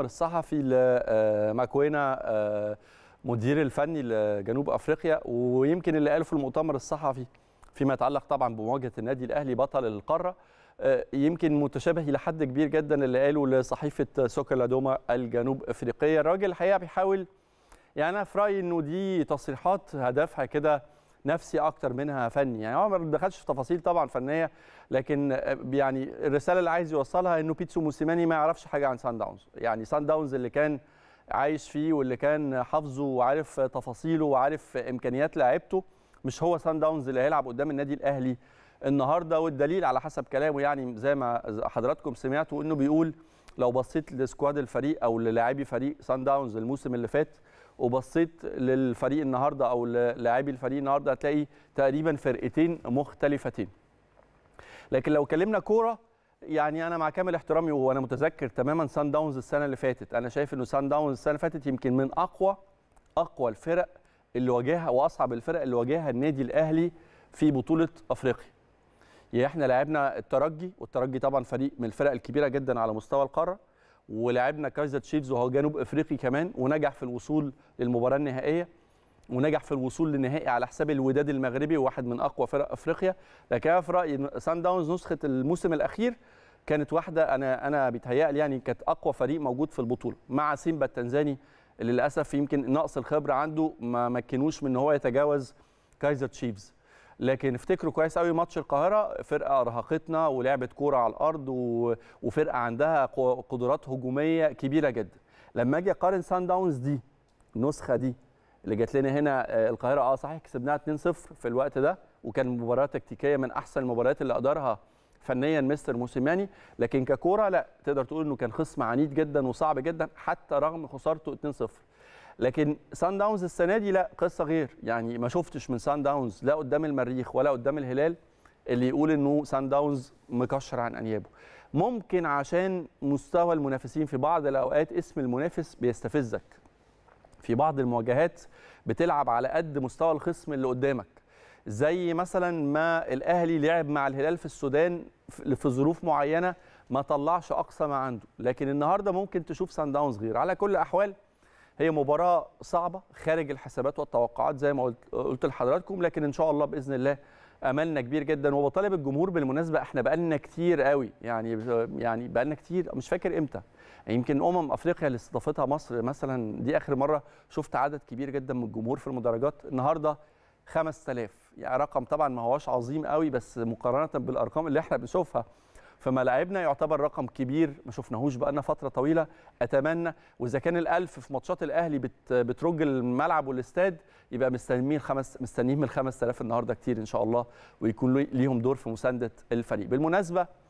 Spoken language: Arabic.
الاحمر الصحفي لماكوينا آه، آه، مدير الفني لجنوب افريقيا ويمكن اللي قاله في المؤتمر الصحفي فيما يتعلق طبعا بمواجهه النادي الاهلي بطل القاره آه، يمكن متشابه الى حد كبير جدا اللي قاله لصحيفه سوكر دوما الجنوب افريقيه الراجل الحقيقه بيحاول يعني انا في رايي انه دي تصريحات هدفها كده نفسي اكتر منها فني يعني هو ما دخلش في تفاصيل طبعا فنيه لكن آه، يعني الرساله اللي عايز يوصلها انه بيتسو موسيماني ما يعرفش حاجه عن سان داونز يعني سان داونز اللي كان عايش فيه واللي كان حافظه وعارف تفاصيله وعارف امكانيات لعيبته مش هو سان داونز اللي هيلعب قدام النادي الاهلي النهارده والدليل على حسب كلامه يعني زي ما حضراتكم سمعتوا انه بيقول لو بصيت لسكواد الفريق او للاعبي فريق سان داونز الموسم اللي فات وبصيت للفريق النهارده او لاعبي الفريق النهارده هتلاقي تقريبا فرقتين مختلفتين لكن لو كلمنا كوره يعني انا مع كامل احترامي وانا متذكر تماما سان داونز السنه اللي فاتت انا شايف انه سان داونز السنه اللي فاتت يمكن من اقوى اقوى الفرق اللي واجهها واصعب الفرق اللي واجهها النادي الاهلي في بطوله افريقيا يعني احنا لعبنا الترجي والترجي طبعا فريق من الفرق الكبيره جدا على مستوى القاره ولعبنا كايزر تشيفز وهو جنوب افريقي كمان ونجح في الوصول للمباراه النهائيه ونجح في الوصول للنهائي على حساب الوداد المغربي واحد من اقوى فرق افريقيا لكن انا في رايي سان داونز نسخه الموسم الاخير كانت واحده انا انا بيتهيألي يعني كانت اقوى فريق موجود في البطوله مع سيمبا التنزاني اللي للاسف يمكن نقص الخبره عنده ما مكنوش من ان هو يتجاوز كايزر تشيفز لكن افتكروا كويس قوي ماتش القاهره فرقه ارهقتنا ولعبت كوره على الارض وفرقه عندها قدرات هجوميه كبيره جدا لما اجي اقارن سان داونز دي النسخه دي اللي جات لنا هنا آه، القاهره اه صحيح كسبناها 2-0 في الوقت ده وكان مباراه تكتيكيه من احسن المباريات اللي ادارها فنيا مستر موسيماني لكن ككوره لا تقدر تقول انه كان خصم عنيد جدا وصعب جدا حتى رغم خسارته 2-0 لكن سان داونز السنه دي لا قصه غير يعني ما شفتش من سان داونز لا قدام المريخ ولا قدام الهلال اللي يقول انه سان داونز مكشر عن انيابه ممكن عشان مستوى المنافسين في بعض الاوقات اسم المنافس بيستفزك في بعض المواجهات بتلعب على قد مستوى الخصم اللي قدامك زي مثلا ما الاهلي لعب مع الهلال في السودان في ظروف معينه ما طلعش اقصى ما عنده لكن النهارده ممكن تشوف سان داونز غير على كل الاحوال هي مباراه صعبه خارج الحسابات والتوقعات زي ما قلت لحضراتكم لكن ان شاء الله باذن الله املنا كبير جدا وبطالب الجمهور بالمناسبه احنا بقالنا كتير قوي يعني يعني بقالنا كتير مش فاكر امتى يمكن امم افريقيا اللي استضافتها مصر مثلا دي اخر مره شفت عدد كبير جدا من الجمهور في المدرجات النهارده 5000 يعني رقم طبعا ما هوش عظيم قوي بس مقارنه بالارقام اللي احنا بنشوفها فملاعبنا يعتبر رقم كبير ما شفناهوش بقالنا فتره طويله اتمنى واذا كان الألف في ماتشات الاهلي بت بترج الملعب والاستاد يبقى مستنيين خمس مستنيين من 5000 النهارده كتير ان شاء الله ويكون ليهم دور في مسانده الفريق بالمناسبه